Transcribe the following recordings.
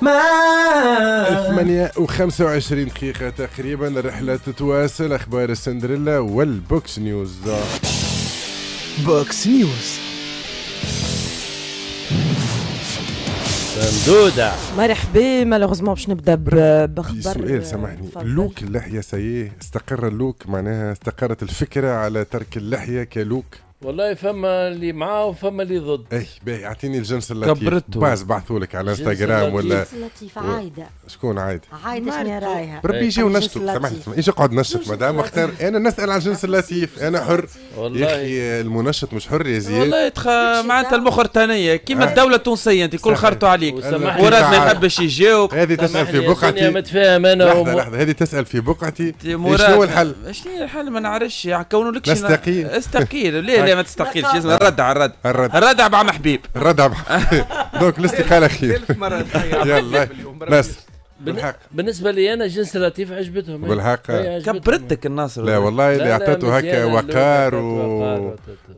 ثمانية 8 و25 دقيقة تقريبا الرحلة تتواصل أخبار سندريلا والبوكس نيوز بوكس نيوز ممدودة مرحبا مالوغوزمون باش نبدا بخبر سؤال سامحني لوك اللحية سي استقر اللوك معناها استقرت الفكرة على ترك اللحية كلوك والله فما اللي معاه وفما اللي ضد اي باهي اعطيني الجنس اللطيف كبرته باز بعثوا لك على انستغرام ولا الجنس اللطيف عايده شكون عايده؟ عايده شنو رايها؟ ربي إيه. يجي ونشطوا سامحني ايش اقعد نشط مدام اختار انا نسال على الجنس اللطيف انا حر والله يا اخي المنشط مش حر يا زياد والله تخ... معناتها المخرطانيه كيما آه. الدوله التونسيه انت كل خرطوا عليك وراد ما يحبش يجاوب هذه تسال في بقعتي متفاهم انا لحظه لحظه هذه تسال في بقعتي شنو الحل؟ شنو الحل ما نعرفش يعني كونوا لك نستقيل استقيل ليه ما تستقيلش لازم الردع الردع الردع الردع مع محبيب الردع دونك الاستقاله خير يلا بس بالحق بالنسبه لي انا جنس لطيف عجبتهم إيه. بالحق إيه، كبرتك الناصر لا والله اللي اعطيته هكا وقار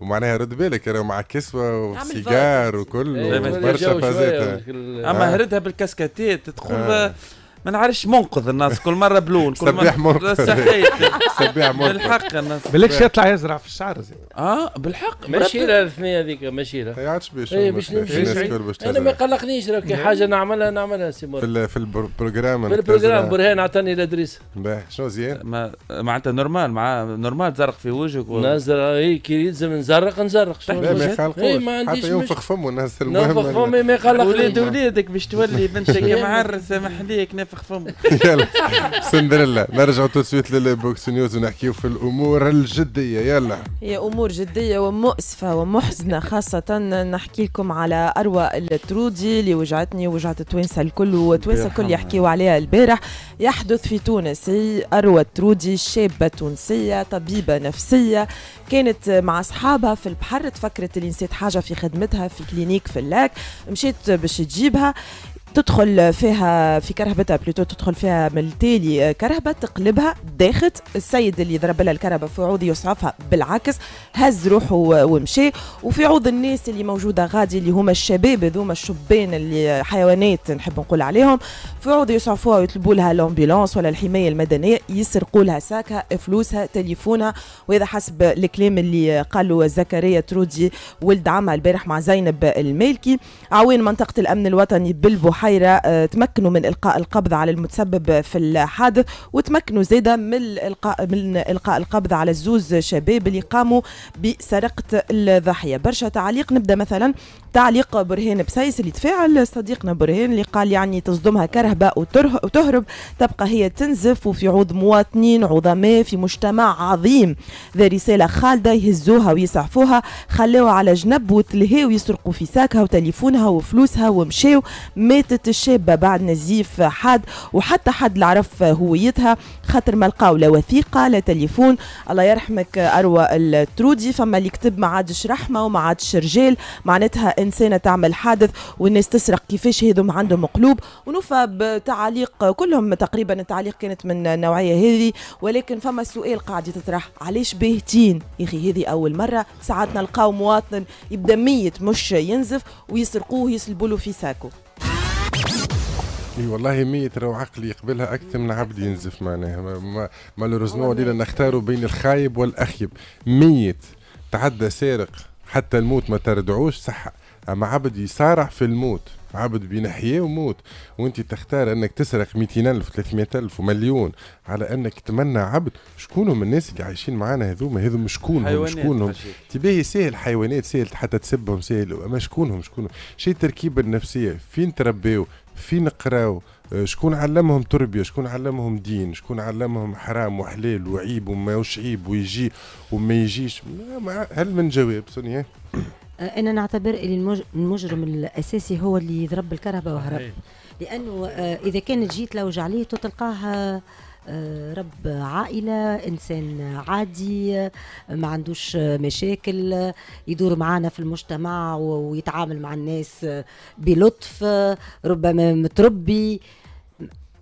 ومعناها رد بالك انا مع كسوه وسيجار وكل إيه، برشا فازات اما آه. هردها بالكاسكاتيت تقول ما نعرفش منقذ الناس كل مره بلول كل مره سباح منقذ سبيح منقذ بالحق الناس بالكش يطلع يزرع في الشعر زي اه بالحق ماشي لها الثنيه هذيك ماشي لها باش إيه، باش نمشي انا ما قلقنيش راكي نعم. حاجه نعملها نعملها سي في في البروجرام في البروجرام برهان عطاني الادريس باهي شنو زياد معناتها نورمال مع نورمال تزرق في وجهك نزرق اي كي يلزم نزرق نزرق ما يخلقوش إيه، حتى ينفخ فمه الناس المهم ينفخ فمه ما يقلقنيش وليد وليدك باش تولي بنتك معرس سامح ليك نفخ تخفم يلا سندريلا نرجعوا تو سويت للبوكس نيوز ونحكيو في الامور الجديه يلا هي امور جديه ومؤسفه ومحزنه خاصه نحكي لكم على اروى الترودي اللي وجعتني وجعت التوانسه الكل والتوانسه الكل يحكيوا عليها البارح يحدث في تونس اروى الترودي شابه تونسيه طبيبه نفسيه كانت مع اصحابها في البحر تفكرت اللي نسيت حاجه في خدمتها في كلينيك في اللاك مشيت باش تجيبها تدخل فيها في كرهبتها بلوتو تدخل فيها من التالي آه، كرهبه تقلبها داخت السيد اللي ضرب لها الكرهبه في عوض يسعفها بالعكس هز روحه ومشي وفي عوض الناس اللي موجوده غادي اللي هما الشباب هذوما الشبان اللي حيوانات نحب نقول عليهم في عوض يسعفوها ويطلبوا لها الامبولانس ولا الحمايه المدنيه يسرقوا لها ساكها فلوسها تليفونها وإذا حسب الكلام اللي قالوا زكريا ترودي ولد عمها البارح مع زينب المالكي عوين منطقه الامن الوطني بالبحر البحيرة آه، تمكنوا من إلقاء القبض على المتسبب في الحادث وتمكنوا زيدا من إلقاء من إلقاء القبض على الزوز شباب اللي قاموا بسرقة الضحية برشا تعليق نبدأ مثلا تعليق برهان بسيس اللي تفاعل صديقنا برهان اللي قال يعني تصدمها كرهبة وتهرب تبقى هي تنزف وفي عوض مواطنين عظماء في مجتمع عظيم ذا رسالة خالدة يهزوها ويسعفوها خلوها على جنب وتلهي ويسرقوا في ساكها وتليفونها وفلوسها ومشاو ماتت ولدت الشابة بعد نزيف حاد وحتى حد عرف هويتها خاطر ما لقاو لا وثيقة لا تليفون الله يرحمك أروى الترودي فما اللي كتب ما عادش رحمة وما عادش رجال معناتها إنسانة تعمل حادث والناس تسرق كيفاش هذوما عندهم قلوب ونوفى بتعليق كلهم تقريبا التعليق كانت من النوعية هذه ولكن فما سؤال قاعد يتطرح علاش باهتين يا أخي هذه أول مرة ساعات نلقاو مواطن يبدا ميت مش ينزف ويسرقوه يسلبوا في ساكو اي والله مية راهو عقلي يقبلها اكثر من عبد ينزف معناها مالوريزمون ولينا نختاروا بين الخايب والاخيب مية تعدى سارق حتى الموت ما تردعوش صح اما عبد يصارع في الموت عبد بين حياه وموت وانت تختار انك تسرق الف 300 الف ومليون على انك تمنى عبد شكون من الناس اللي عايشين معانا هذوما هذوما شكونهم شكونهم شكون تباهي ساهل حيوانات ساهل حتى تسبهم ساهل اما شكونهم شكونهم شي التركيبه النفسيه فين تربيو فين نقراو آه، شكون علمهم تربيه شكون علمهم دين شكون علمهم حرام وحلال وعيب وما وش عيب ويجي وما يجيش هل من جواب سونيا آه، انا نعتبر ان المجرم الاساسي هو اللي ضرب الكهرباء وهرب لانه آه، اذا كانت جيت لوج عليه تلقاها رب عائلة إنسان عادي ما عندوش مشاكل يدور معانا في المجتمع ويتعامل مع الناس بلطف ربما متربي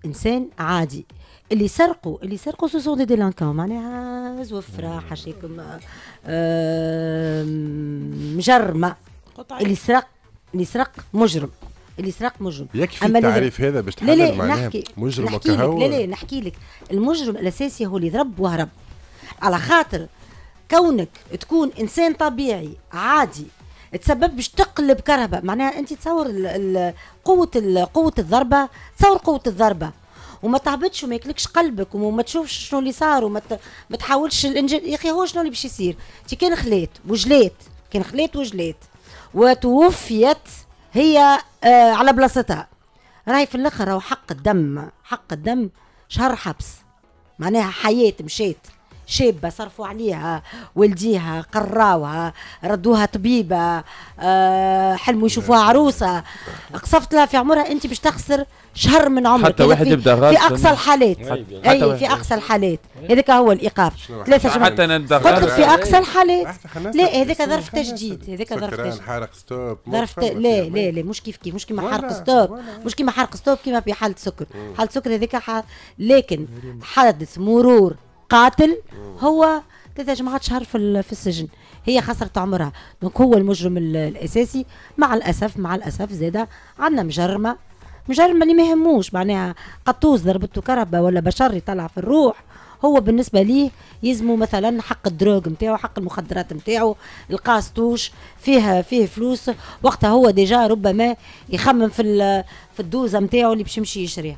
إنسان عادي اللي سرقوا اللي سرقوا سو سون دي ديلانكون معناها زوفره حاشاكم مجرمه اللي سرق اللي سرق مجرم اللي سرق مجرم يكفي التعريف هذا باش تحلل معناها مجرم وكهو لا لا نحكي لك المجرم الاساسي هو اللي ضرب وهرب على خاطر كونك تكون انسان طبيعي عادي تسبب باش تقلب كهرباء معناها انت تصور قوه قوه الضربه تصور قوه الضربه وما تهبطش وما يكلكش قلبك وما تشوفش شنو اللي صار وما ما تحاولش الانجل يا اخي هو شنو اللي باش يصير كان خلات وجلات كان خلات وجلات وتوفيت هي آه على بلاصتها راهي في الاخر راهو حق الدم حق الدم شهر حبس معناها حياة مشيت شابه صرفوا عليها والديها قراوها ردوها طبيبه آه، حلموا يشوفوها نعم. عروسه قصفت لها في عمرها انت باش تخسر شهر من عمرك حتى يعني واحد يبدا غلط في اقصى الحالات اي في اقصى الحالات هذاك هو الايقاف ثلاثه شهور حتى قلت لك في اقصى الحالات لا هذاك ظرف تجديد هذاك ظرف تجديد حارق ستوب ظرف لا لا لا مش كيف كيف مش كيما حارق ستوب مش كيما حارق ستوب كيما في حاله سكر حاله سكر هذاك لكن حدث مرور قاتل هو ثلاثة جماعات شهر في في السجن هي خسرت عمرها دونك هو المجرم الاساسي مع الاسف مع الاسف زاده عندنا مجرمه مجرمه اللي ما يهموش معناها قطوس ضربته كهرباء ولا بشر يطلع في الروح هو بالنسبه ليه يلزموا مثلا حق الدروغ نتاعو حق المخدرات نتاعو القاستوش فيها فيه فلوس وقتها هو ديجا ربما يخمم في في الدوزه نتاعو اللي باش يمشي يشريها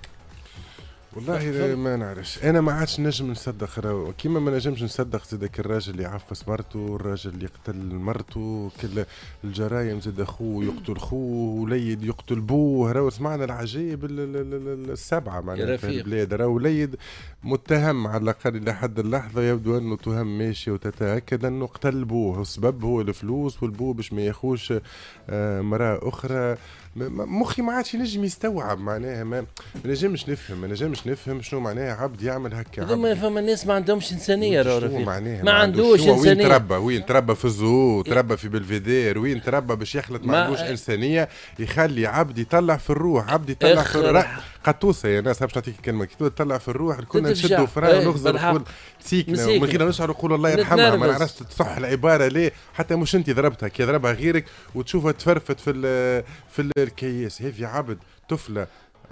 والله ما نعرفش انا ما عادش نجم نصدق راهو كيما ما نجمش نصدق كي الراجل اللي عفس مرته الراجل اللي قتل مرته كل الجرايم زاد اخوه يقتل خوه وليد يقتل بوه راهو سمعنا العجائب السبعه معناها في البلاد راهو وليد متهم على الاقل الى حد اللحظه يبدو انه تهم ماشي وتتاكد انه قتل بوه السبب هو الفلوس والبو باش ما ياخوش آه، مراه اخرى مخي ما عادش ينجم يستوعب معناها ما نجمش نفهم ما نجمش نفهم شنو معناها عبد يعمل هكا ثم فما الناس ما عندهمش انسانيه راهو معناها ما عندوش انسانيه وين تربى وين تربى في الزو تربى في بلفيدير وين تربى باش يخلط ما عندوش انسانيه يخلي عبد يطلع في الروح عبد يطلع في الرأي قطوسه يا ناس باش نعطيك كلمه كي تطلع في الروح الكل نشدوا فراغ إيه، ونغزر نقول سيكنا ومن غير نشعر نقول الله يرحمها ما نعرفش تصح العباره ليه حتى مش انت ضربتها كي ضربها غيرك وتشوفها تفرفت في في الكياس هذه عبد طفله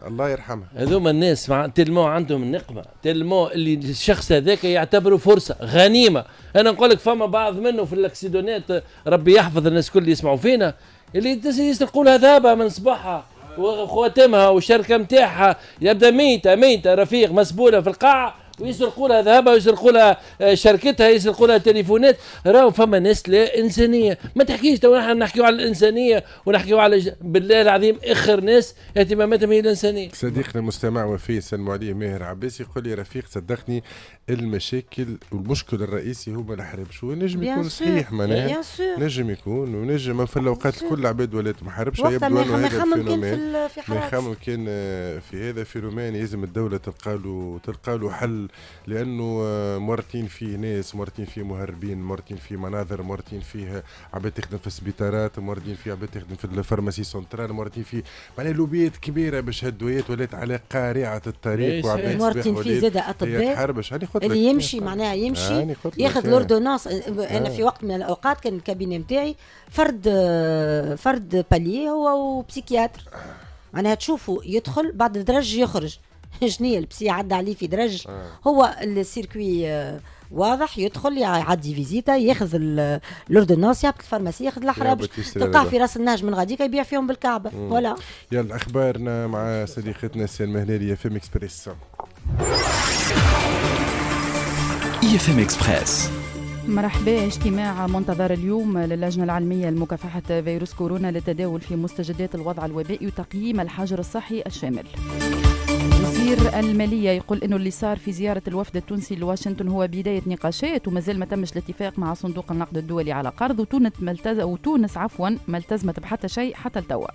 الله يرحمها هذوما الناس مع تلمو عندهم النقمه تلمو اللي الشخص هذاك يعتبره فرصه غنيمه انا نقول لك فما بعض منه في الاكسيدونات ربي يحفظ الناس الكل اللي يسمعوا فينا اللي يسرقوا لها من صباحها وخواتمها والشركه نتاعها يبدا ميته ميته رفيق مسبوله في القاع ويسرقوا لها ذهبها ويسرقوا لها آه، شركتها يسرقوا لها تليفونات راهو فما ناس لا انسانيه ما تحكيش تو نحن نحكيو على الانسانيه ونحكيو على بالله العظيم اخر ناس اهتماماتهم هي الانسانيه صديقنا المستمع وفي سلم عليه ماهر عباسي يقول لي رفيق صدقني المشاكل والمشكل الرئيسي هو الحرب شو نجم يكون صحيح معناها نجم يكون ونجم في الاوقات الكل العباد ولات محاربش يبدو انه هذا فينومين ما يخمم كان في هذا فينومين لازم الدوله تلقى له تلقى له حل لانه آه، مرتين فيه ناس مرتين فيه مهربين مرتين فيه مناظر مرتين فيه آه، عباد تخدم في السبيطارات مرتين فيه عباد تخدم في الفارماسي سونترال مرتين فيه معناها لوبيات كبيره باش هالدويات ولات على قارعه الطريق وعباد مرتين فيه زاد اطباء اللي يمشي معناها يمشي ياخذ لوردونونس انا في وقت من الاوقات كان الكابينه نتاعي فرد آه، فرد باليي هو وبسيكياتر معناها تشوفوا يدخل بعد درج يخرج شنيا البسي عدى عليه في درج آه. هو السيركوي آه، واضح يدخل يعدي فيزيتا ياخذ الاوردونونس يا الفارماسي ياخذ الحرابش تلقاه في راس النهج من غاديك يبيع فيهم بالكعبه فوالا يلا اخبارنا مع صديقتنا هنا المهلاليه في اكسبريس يفهم اكسبريس مرحبا اجتماع منتظر اليوم للجنة العلمية لمكافحة فيروس كورونا للتداول في مستجدات الوضع الوبائي وتقييم الحجر الصحي الشامل وزير الماليه يقول انه اللي صار في زياره الوفد التونسي لواشنطن هو بدايه نقاشات ومازال ما تمش الاتفاق مع صندوق النقد الدولي على قرض وتونس ملتز وتونس عفوا ما التزمت بحتى شيء حتى لتوا.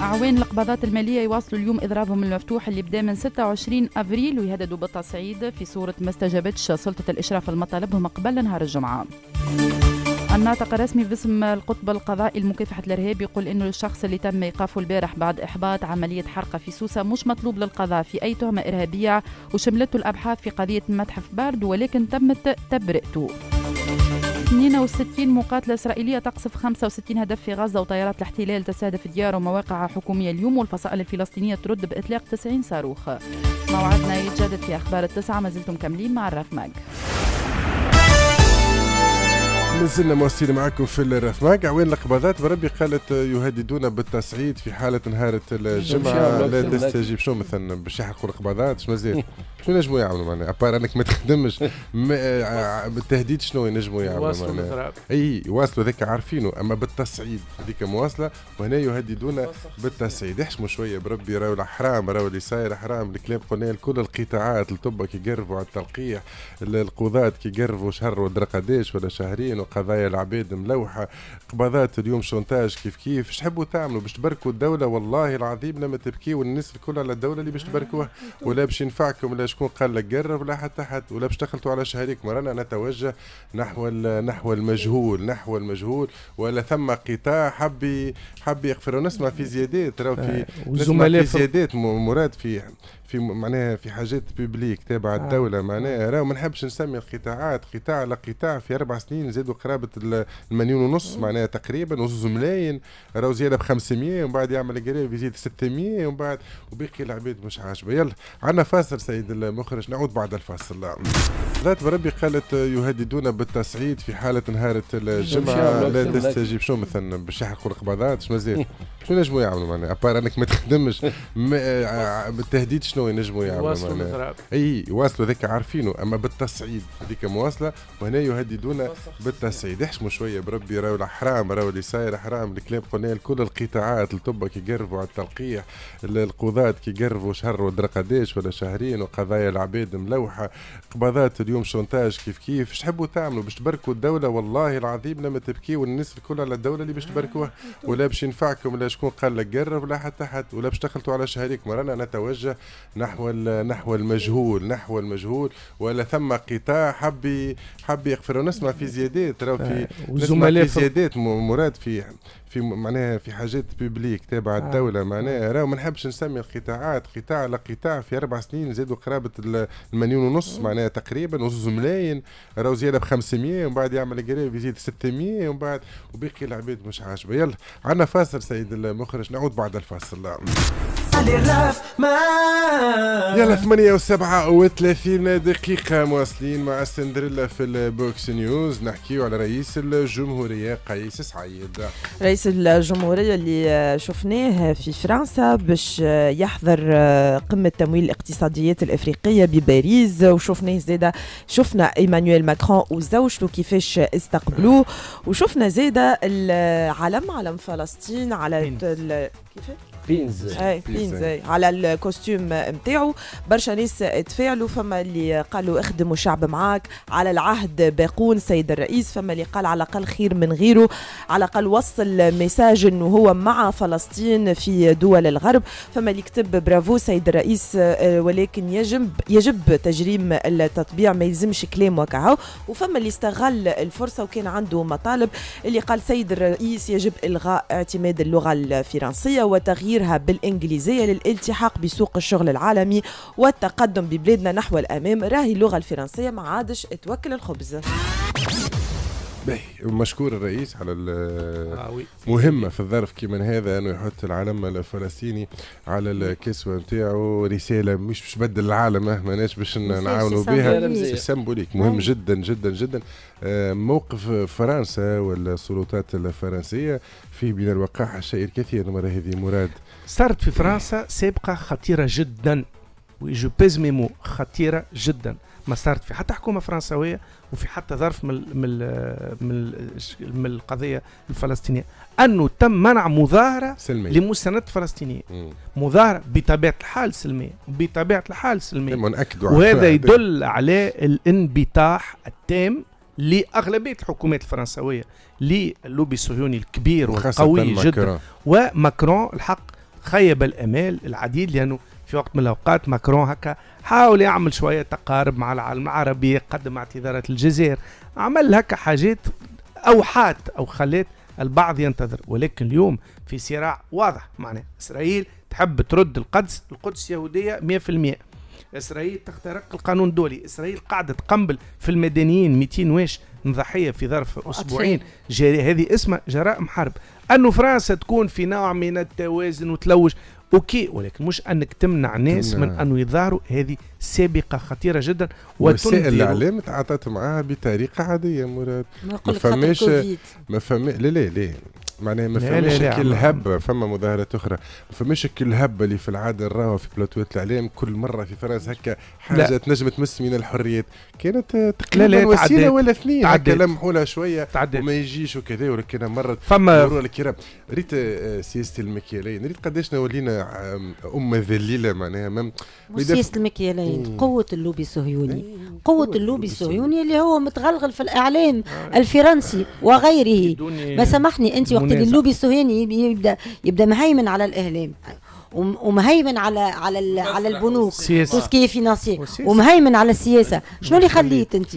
أعوان القبضات المالية يواصلوا اليوم إضرابهم المفتوح اللي بدا من 26 أفريل ويهددوا بالتصعيد في صورة ما استجابتش سلطة الإشراف لمطالبهم قبل نهار الجمعة. الناطق الرسمي باسم القطب القضائي لمكافحة الإرهاب يقول أنه الشخص اللي تم إيقافه البارح بعد إحباط عملية حرقة في سوسة مش مطلوب للقضاء في أي تهمة إرهابية وشملته الأبحاث في قضية متحف بارد ولكن تمت تبرئته 62 مقاتلة إسرائيلية تقصف 65 هدف في غزة وطيارات الاحتلال تستهدف ديار ومواقع حكومية اليوم والفصائل الفلسطينية ترد بإطلاق 90 صاروخ موعدنا يتجدد في أخبار التسعة ما زلتم كاملين مع الرفمج مازلنا مواصلين معكم في الراف معك عوين القبضات بربي قالت يهددون بالتصعيد في حالة نهارة الجمعة لا تستجيب شو مثلا باش يحرقوا القبضات شو مازال شنو ينجموا يعملوا معناها ابار انك ما تخدمش آه، بالتهديد شنو ينجموا يعملوا معناها اي يواصلوا هذاك عارفينه اما بالتصعيد هذيك مواصله وهنا يهددونا بالتصعيد احشموا شويه بربي راهو الحرام راهو اللي صاير حرام الكلام قلنا لكل القطاعات الطب كي يقربوا على التلقيح القضاة كي يقربوا شهر ودر قداش ولا شهرين وقضايا العباد ملوحه قبضات اليوم شونتاج كيف كيف اش تحبوا تعملوا باش تبركوا الدوله والله العظيم لما تبكيوا الناس الكل على الدوله اللي باش تبركوها آه. ولا باش ينفعكم ولا شكون قال لك قرب ولا حتى حد ولا باش دخلتوا على شهريكم رانا نتوجه نحو نحو المجهول نحو المجهول ولا ثم قطاع حبي حبي يغفر نسمع في زيادات راه في آه، نسمع في زيادات مراد في في معناها في حاجات بيبليك تابعه آه. الدوله معناها آه. راه ما نحبش نسمي القطاعات قطاع على قطاع في اربع سنين زادوا قرابه المليون ونص معناها تقريبا وزوز ملايين راهو زياده ب 500 ومن بعد يعمل قريب يزيد 600 ومن بعد وباقي العباد مش عاجبه يلا عندنا فاصل سيد المخرج نعود بعد الفاصل ذات بربي قالت يهددون بالتصعيد في حاله نهارة الجمعه لا تستجيب شو مثلا باش يحرقوا القبضات شو مازال شنو نجموا يعملوا معناها ابار انك ما تخدمش بالتهديد شنو ينجموا يعملوا معناها اي يواصلوا هذاك عارفينه اما بالتصعيد هذيك مواصله وهنا يهددونا بالتصعيد احشموا شويه بربي راهو حرام راهو اللي صاير حرام الكلام قلنا لكل القطاعات الطب كي يقربوا على التلقيح القضاة كي يقربوا شهر ودر قداش ولا شهرين وقضايا العباد ملوحه قبضات اليوم شونتاج كيف كيف اش تحبوا تعملوا باش تبركوا الدوله والله العظيم لما تبكي والناس الكل على الدوله اللي باش تبركوها آه، ولا باش ينفعكم ولا شكون قال لك قرب ولا حتى حد ولا باش تخلطوا على شهريك مرانا نتوجه نحو نحو المجهول نحو المجهول ولا ثم قطاع حبي حبي يغفر نسمع في زيادات راه في آه، نسمع في زيادات مراد في في معناها في حاجات بيبليك تابع آه. الدوله معناها آه. راه ما نحبش نسمي القطاعات قطاع قطاع في اربع سنين زادوا قرابه المليون ونص معناها تقريبا وزوز ملايين راهو زياده ب 500 ومن بعد يعمل قريب يزيد 600 ومن بعد وباقي العباد مش عاجبه يلا عندنا فاصل سيد المخرج نعود بعد الفاصل يلا 8 و 37 دقيقة مواصلين مع سندريلا في البوكس نيوز نحكيو على رئيس الجمهورية قيس سعيد رئيس الجمهورية اللي شفناه في فرنسا باش يحضر آه، قمة تمويل الاقتصاديات الإفريقية بباريس وشفناه زادا شفنا إيمانويل ماكرون وزوجته كيفاش استقبلوه وشفنا زادا العلم علم فلسطين على كيفاش بينزاي بينزاي على الكوستيم نتاعو برشا ناس تفاعلوا فما اللي قالوا اخدموا الشعب معاك على العهد باقون سيد الرئيس فما اللي قال على الاقل خير من غيره على الاقل وصل ميساج انه هو مع فلسطين في دول الغرب فما اللي كتب برافو سيد الرئيس آه، ولكن يجب يجب تجريم التطبيع ما يلزمش كلام وكهو وفما اللي استغل الفرصه وكان عنده مطالب اللي قال سيد الرئيس يجب الغاء اعتماد اللغه الفرنسيه وتغيير تغييرها بالإنجليزية للالتحاق بسوق الشغل العالمي والتقدم ببلادنا نحو الأمام راهي اللغة الفرنسية ما عادش توكل الخبز باهي مشكور الرئيس على آه، مهمة في الظرف كيما هذا انه يحط العلم الفلسطيني على الكسوة نتاعو رسالة مش باش تبدل العالم أه، ماناش باش نعاونوا بها سمبوليك مهم جدا جدا جدا آه، موقف فرنسا والسلطات الفرنسية فيه من الوقاحة شيء كثير المرة هذه مراد صارت في فرنسا سابقه خطيره جدا ويجو بيز ميمو خطيره جدا ما صارت في حتى حكومه فرنسويه وفي حتى ظرف من من من, من القضيه الفلسطينيه انه تم منع مظاهره سلمية. لمساندة فلسطينيه مظاهره بطبيعه الحال سلميه بطبيعه الحال سلميه إيه، وهذا يدل على الانبطاح التام لاغلبيه الحكومات الفرنسويه للوبي الصهيوني الكبير والقوي جدا وماكرون الحق خيب الامال العديد لانه في وقت من الاوقات ماكرون هكا حاول يعمل شويه تقارب مع العالم العربي قدم اعتذارات الجزائر عمل هكا حاجات اوحات او خلات البعض ينتظر ولكن اليوم في صراع واضح معناه اسرائيل تحب ترد القدس القدس يهوديه 100% اسرائيل تخترق القانون الدولي اسرائيل قاعده تقنبل في المدنيين 200 واش نضحيه في ظرف اسبوعين جري هذه اسمها جرائم حرب انه فرنسا تكون في نوع من التوازن وتلوج اوكي ولكن مش انك تمنع ناس من انه يظهروا هذه سابقه خطيره جدا وسائل الاعلام تعاطت معاها بطريقه عاديه مراد ما فماش ما فما لا لا لا معناها ما فماش كل هبه فما مظاهرات اخرى ما فماش كل هبه اللي في العاده نراها في بلاتوات الاعلام كل مره في فرنسا هكا حاجه لا. تنجم تمس من الحريات كانت تقريبا وسيله ولا اثنين هكا لمحوا شويه تعدد. وما يجيش وكذا ولكن مره فما الكرام ريت آه، سياسه المكيالين ريت قداش ولينا امه ذليله معناها سياسه المكيالين الصهيونيين قوة اللوبي الصهيوني إيه، قوة اللوبي الصهيوني اللي هو متغلغل في الإعلام آه. الفرنسي وغيره ما سامحني أنت وقت اللوبي الصهيوني يبدأ يبدأ مهيمن على الإعلام ومهيمن على على على البنوك ومهيمن على السياسه شنو اللي خليت انت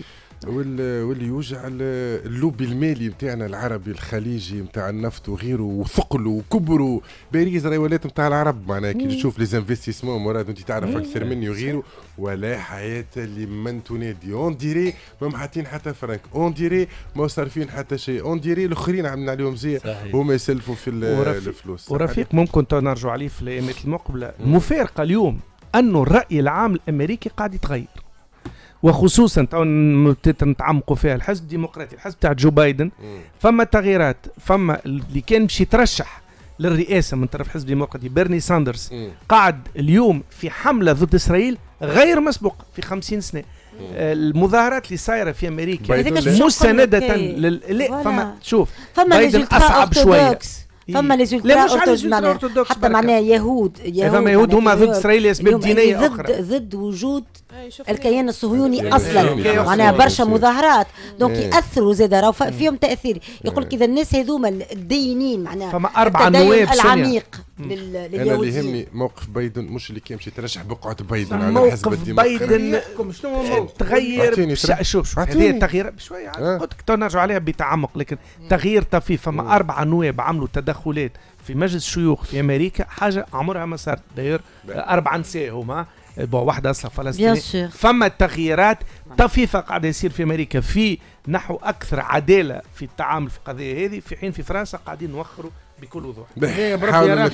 واللي يوجع اللوبي المالي نتاعنا العربي الخليجي نتاع النفط وغيره وثقله وكبره باريس راهي ولات نتاع العرب معناها كي تشوف لي زانفستيسمون مراد انت تعرف اكثر مني وغيره ولا حياه اللي من تنادي اون ديري ما محاطين حتى فرانك اون ديري ما صارفين حتى شيء اون ديري الاخرين عملنا عليهم زي هما يسلفوا في الفلوس ورفيق ممكن نرجعوا عليه في الايامات المقبله المفارقه اليوم انه الراي العام الامريكي قاعد يتغير وخصوصا تو نتعمقوا فيها الحزب الديمقراطي الحزب تاع جو بايدن فما تغييرات فما اللي كان باش يترشح للرئاسه من طرف الحزب الديمقراطي بيرني ساندرز قعد اليوم في حمله ضد اسرائيل غير مسبوقه في خمسين سنه آه، المظاهرات اللي صايره في امريكا مستنده لل... لا فما شوف فما بايدن اصعب شويه فما إيه. لي زولترا حتى معناها يهود يهود فما يعني يهود هما ضد اسرائيل لاسباب دينيه يعني اخرى ضد ضد وجود إيه، الكيان الصهيوني اصلا معناها برشا إيه. مظاهرات دونك إيه. ياثروا زاد راهو فيهم تاثير يقول لك اذا الناس هذوما الدينين معناها فما اربع نواب العميق انا اللي يهمني موقف بايدن مش اللي كيمشي ترشح يترشح بقعه بايدن على حزب بايدن شنو تغير شوف شوف هذه التغيير شويه آه. قلت لك تو نرجعوا عليها بتعمق لكن تغيير طفيف فما اربع نواب عملوا تدخلات في مجلس الشيوخ في امريكا حاجه عمرها ما صارت داير اربع نساء هما بوحده اصلا فلسطينيه فما التغييرات طفيفه قاعده يصير في امريكا في نحو اكثر عداله في التعامل في القضيه هذه في حين في فرنسا قاعدين نوخروا بكل وضوح حاول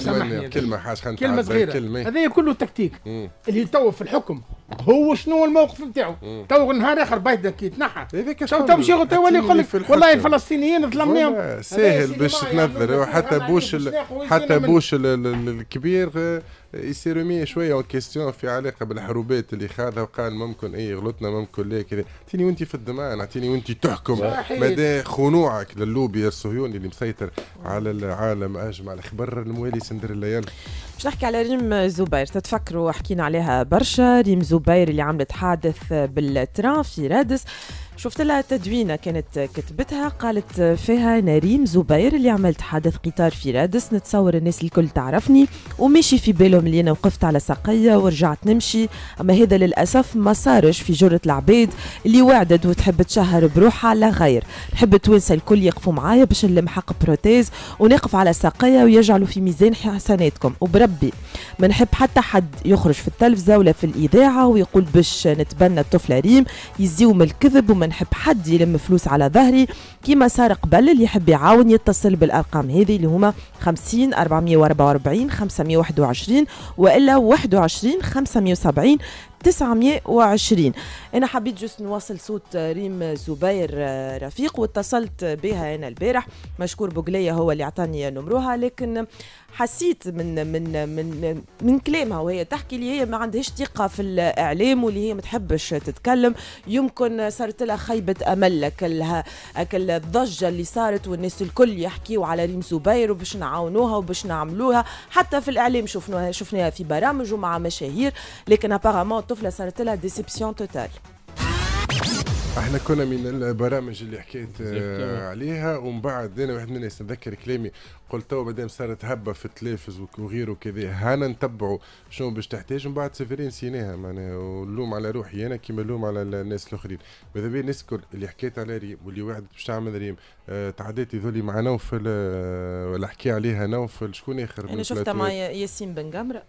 كلمه حاجه كلمه صغيره هذا كله تكتيك مم. اللي تو في الحكم هو شنو الموقف نتاعو تو نهار اخر بايدن كي تنحى تو تو مشي تو يقول لك والله الفلسطينيين ظلمناهم ساهل باش تنظر حتى بوش حتى بوش الكبير آه، يصير مية شويه اون كيستيون في علاقه بالحروبات اللي خاذها وقال ممكن اي غلطنا ممكن لا كذا اعطيني وانت في الدمان اعطيني وانت تحكم مدى خنوعك للوبي الصهيوني اللي مسيطر على العالم اجمع الخبر الموالي سندر الليل مش نحكي على ريم زبير تتفكروا حكينا عليها برشا ريم زبير اللي عملت حادث بالتران في رادس شفت لها تدوينة كانت كتبتها قالت فيها نريم زبير اللي عملت حادث قطار في رادس نتصور الناس الكل تعرفني وماشي في بالهم اللي أنا وقفت على ساقية ورجعت نمشي أما هذا للأسف ما صارش في جرة العباد اللي وعدت وتحب تشهر بروحها لا غير نحب توانسة الكل يقفوا معايا باش نلم حق بروتيز ونقف على ساقية ويجعلوا في ميزان حسناتكم وبربي ما نحب حتى حد يخرج في التلفزة ولا في الإذاعة ويقول باش نتبنى الطفلة ريم يزيو من الكذب ومن نحب حد يلم فلوس على ظهري كيما صار قبل اللي يحب يعاون يتصل بالارقام هذه اللي هما 50 444 521 والا 21 570 920 انا حبيت جوست نواصل صوت ريم زبير آه، رفيق واتصلت بها انا البارح مشكور بوغليه هو اللي عطاني نمروها لكن حسيت من من من من كلامها وهي تحكي اللي هي ما عندهاش ثقه في الاعلام واللي هي ما تحبش تتكلم يمكن صارت لها خيبه امل كلها اكل الضجه اللي صارت والناس الكل يحكيوا على ريم زبير وباش نعاونوها وباش نعملوها حتى في الاعلام شفناها شفناها في برامج ومع مشاهير لكن ابارامون الطفله صارت لها ديسيبسيون توتال احنا كنا من البرامج اللي حكيت آه، عليها ومن بعد انا واحد من يتذكر كلامي قلت تو مادام صارت هبه في التلفز وغيره وكذا هانا نتبعوا شنو باش تحتاج ومن بعد سفرين نسيناها معناها ونلوم على روحي انا كيما نلوم على الناس الاخرين ماذا بيا نذكر اللي حكيت على ريم واللي واحد باش تعمل ريم آه تعديت ذولي مع نوفل آه ولا حكي عليها نوفل شكون اخر انا شفتها مع ياسين بن قمره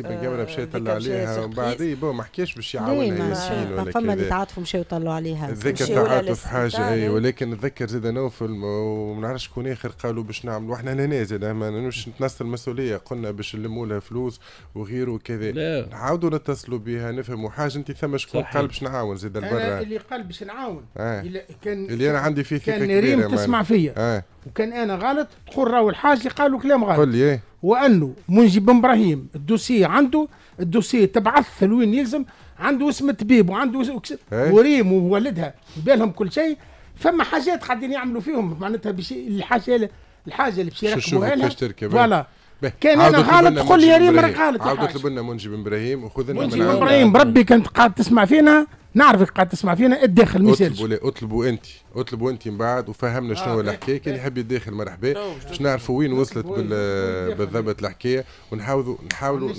بن آه، الجبل مشى يطلع عليها وبعدين بو ما حكاش باش يعاونها ياسين ولا آه، فما اللي تعاطفوا مشاو يطلعوا عليها تذكر تعاطف حاجه اي ولكن تذكر زاد نوفل وما نعرفش شكون اخر قالوا باش نعملوا احنا لهنا زاد ما نمش نتنسى المسؤوليه قلنا باش نلموا لها فلوس وغيره وكذا نعاودوا نتصلوا بها نفهموا حاجه انت ثم شكون قال باش نعاون زاد البرا اللي قال باش نعاون آه. اللي انا عندي فيه ثقه كبيره كان ريم تسمع فيا وكان انا غلط تقول راهو الحاج قالوا كلام غلط قل لي إيه. وانه منجي بن ابراهيم الدوسي عنده الدوسي تبعث لوين يلزم عنده اسم الطبيب وعنده إيه. وريم وولدها بالهم كل شيء فما حاجات قاعدين يعملوا فيهم معناتها بش... الحاجه الحاجه اللي باش يركبوها لها فوالا كان انا غلط قول لي يا ريم راك غلط عاود اطلب لنا منجي بن ابراهيم وخذ لنا منجي بن ابراهيم بربي كنت قاعد تسمع فينا نعرفك قاعد تسمع فينا إيه الداخل ما يسالش اطلبوا لي اطلبوا انت اطلبوا انت من بعد وفهمنا شنو هو آه، الحكايه كان إيه. يحب يداخل مرحبا باش نعرفوا وين وصلت بالضبط الحكايه ونحاولوا نحاولوا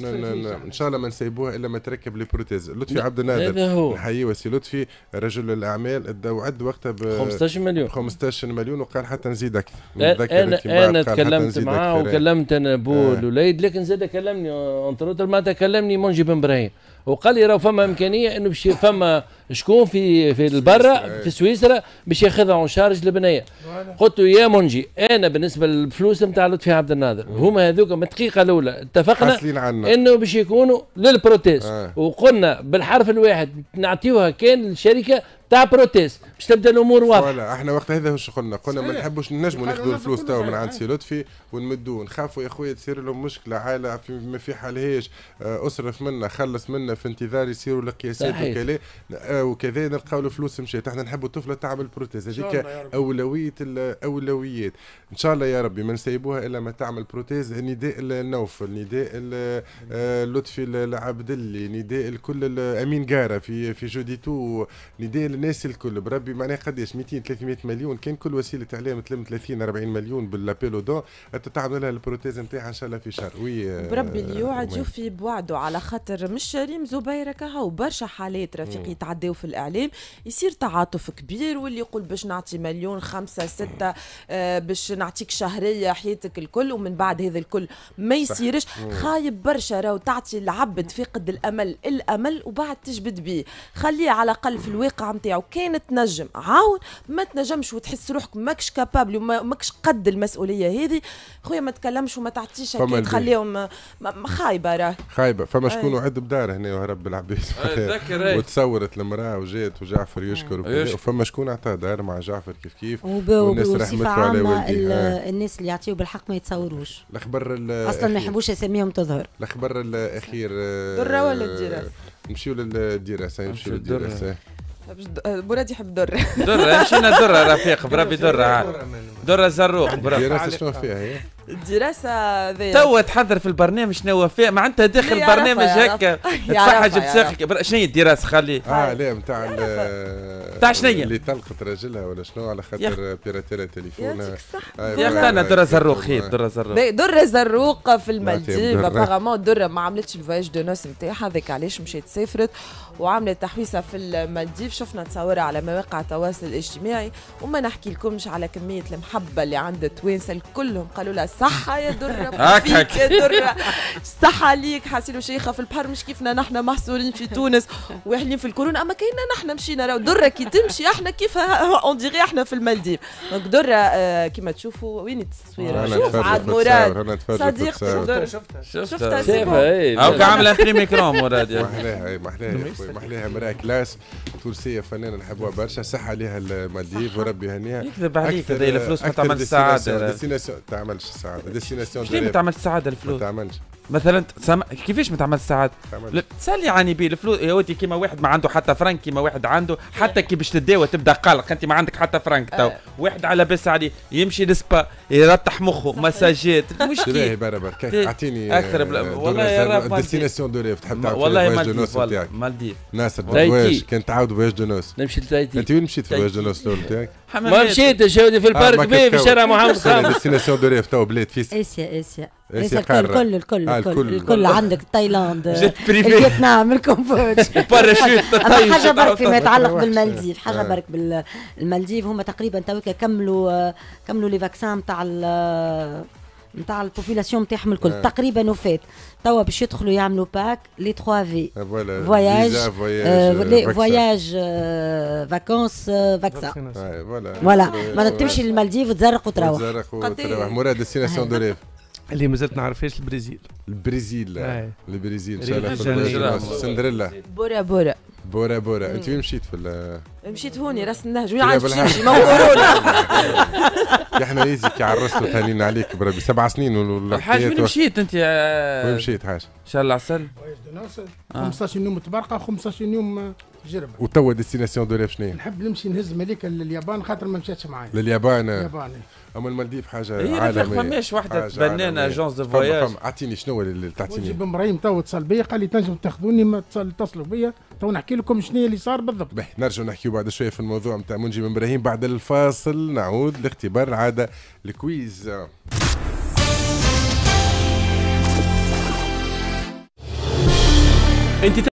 ان شاء الله ما نسيبوها الا ما تركب لي بروتيز لطفي عبد النادر نحييه سي لطفي رجل الاعمال وعد وقتها ب 15 مليون 15 مليون وقال حتى نزيد اكثر انا انا تكلمت معاه وكلمت انا بو آه. الوليد لكن زاد كلمني انتر معناتها كلمني منجي بن ابراهيم وقال لي راه فما امكانيه انه باش فما شكون في في البرا إيه. في سويسرا باش ياخذها اون شارج البنيه قلت له يا منجي انا بالنسبه للفلوس نتاع لطفي عبد الناظر هما هذوك من الدقيقه الاولى اتفقنا انه باش يكونوا للبروتيز آه. وقلنا بالحرف الواحد نعطيوها كان للشركه تاع بروتيست باش تبدا الامور واضحه فوالا احنا وقت هذا واش قلنا قلنا ما نحبوش نجموا ناخذوا الفلوس توا من عند سي لطفي ونمدوا نخافوا يا خويا تصير لهم مشكله عائله في ما في حلهاش اصرف آه، منا خلص منا في انتظار يصيروا القياسات وكذا آه، وكذا نلقاو الفلوس مشات احنا نحبوا الطفله تعمل بروتيز هذيك اولويه الاولويات ان شاء الله يا ربي ما نسيبوها الا ما تعمل بروتيز نداء النوف نداء آه، لطفي العبدلي نداء الكل امين قاره في في جوديتو نداء الناس الكل بربي معناها قداش 200 300 مليون كان كل وسيله اعلام تلم 30 40 مليون باللابيلو دو انت تعمل لها البروتيز نتاعها ان شاء الله في شهر وي بربي اللي آه، يوعد يوفي بوعده على خاطر مش ريم زبير كها برشا حالات رفيق يتعداو في الاعلام يصير تعاطف كبير واللي يقول باش نعطي مليون خمسه سته آه باش نعطيك شهريه حياتك الكل ومن بعد هذا الكل ما يصيرش خايب برشا راهو تعطي العبد فقد الامل الامل وبعد تجبد بيه خليه على الاقل في الواقع نتاعو وكان تنجم عاون ما تنجمش وتحس روحك ماكش كابابل وماكش قد المسؤوليه هذه خويا ما تكلمش وما تعطيش تخليهم خايبه راه خايبه فما شكون وعد بدار هنا وهرب بالعبيد وتصورت المراه وجات وجعفر يشكر وفما شكون عطاه دار مع جعفر كيف كيف والناس رحمته على الناس اللي يعطيو بالحق ما يتصوروش الاخبار اصلا ما يحبوش اساميهم تظهر الاخبار الاخير دره ولا الدراسه نمشيو آه، للدراسه نمشيو للدراسه براد آه، يحب درة درة مشينا درة رفيق بربي درة درة زروق الدراسة شنو فيها الدراسة تو تحضر في البرنامج شنو فيها معناتها داخل البرنامج هكا تفحج بساقك شنو هي الدراسة خلي اه لا نتاع نتاع شنو اللي طلقت راجلها ولا شنو على خاطر بيراتيرا تليفون يا آه، اختي انا درة زروق خير درة زروق درة زروق في المالديف ابارامون درة ما عملتش الفواياج دو نوس نتاعها هذاك علاش مشات سافرت وعملت تحويسه في المالديف شفنا تصورها على مواقع التواصل الاجتماعي وما نحكي لكمش على كميه المحبه اللي عند التوانسه كلهم قالوا لها صحه يا دره فيك يا دره صحه ليك حاسين شيخه في البحر مش كيفنا نحن محصورين في تونس واحنا في الكورونا اما كاينه نحن مشينا راهو دره كي تمشي احنا كيف اون احنا في المالديف دونك دره آه، كيما تشوفوا وين التصويره شوف عاد مراد صديق شفتها شفتها شفتها شفتها شفتها عامله شفتها شفتها مراد يعني. محلاها إيه، محلاها خويا محليها مراه كلاس تونسيه فنانه نحبوها برشا صح عليها المالديف وربي يهنيها يكذب عليك هذا الفلوس ما تعملش سعاده ديستيناسيون تعملش سعاده ديستيناسيون ما تعملش سعاده الفلوس ما تعملش مثلا سم... كيفاش ما متعمل ساعات؟ تسالي عن بيه الفلوس يا ودي كيما واحد ما عنده حتى فرانك كيما واحد عنده حتى كي باش تداوى تبدا قلق انت ما عندك حتى فرانك تو آه. واحد على بس عليه يمشي لسبا يرتح مخه مساجات مش باهي بربر اعطيني اكثر بل... آه، والله ديستيناسيون دو ريف تحب تعرف والله مالديف والله مالديف ناصر الواج كان تعاود فواياج دو نوس نمشي لتايتي انت وين مشيت في فواياج دو نوس نتاعك؟ ما مشيت شاودي في البارك آه، بي في شارع محمد خامس ديستيناسيون دو ريف تو بلاد فيس اسيا اسيا ليس الكل الكل الكل الكل الكل عندك تايلاند فيتنام الكمبوج باراشوت اما حاجه برك فيما يتعلق بالمالديف حاجه برك بالمالديف هما تقريبا توك كملوا كملوا لي فاكسان نتاع نتاع البوبيلاسيون نتاعهم الكل تقريبا وفات توا باش يدخلوا يعملوا باك لي 3 في فواياج فواياج فاكونس فاكسان فوالا معناتها تمشي للمالديف وتزرق وتروح تزرق وتروح مراد ديستيناسيون دو ريف اللي مازلت نعرفهاش البرازيل البرازيل البرازيل ان شاء الله سندريلا بورا بورا بورا بورا انت وين مشيت في ال مشيت هوني راس النهج وين عندك تمشي ما هو احنا يزك عرست تهلين عليك بربي سبع سنين الحاج وين مشيت انت وين مشيت حاج؟ ان شاء الله عسل 15 آه. يوم تبرقه 15 يوم جربه وتوا ديستيناسيون دو شنو نحب نمشي نهز مليكه لليابان خاطر ما مشاتش معايا لليابان اليابان اما المالديف حاجه هي عالميه فماش وحده تبنانا اجونس دو فواياج اعطيني شنو اللي تعطيني نجيب ابراهيم تو اتصل بيا قال لي تنجم تاخذوني ما اتصلوا بيا تو نحكي لكم شنو اللي صار بالضبط باهي نرجع نحكي بعد شويه في الموضوع نتاع منجي من ابراهيم بعد الفاصل نعود لاختبار العاده الكويز انت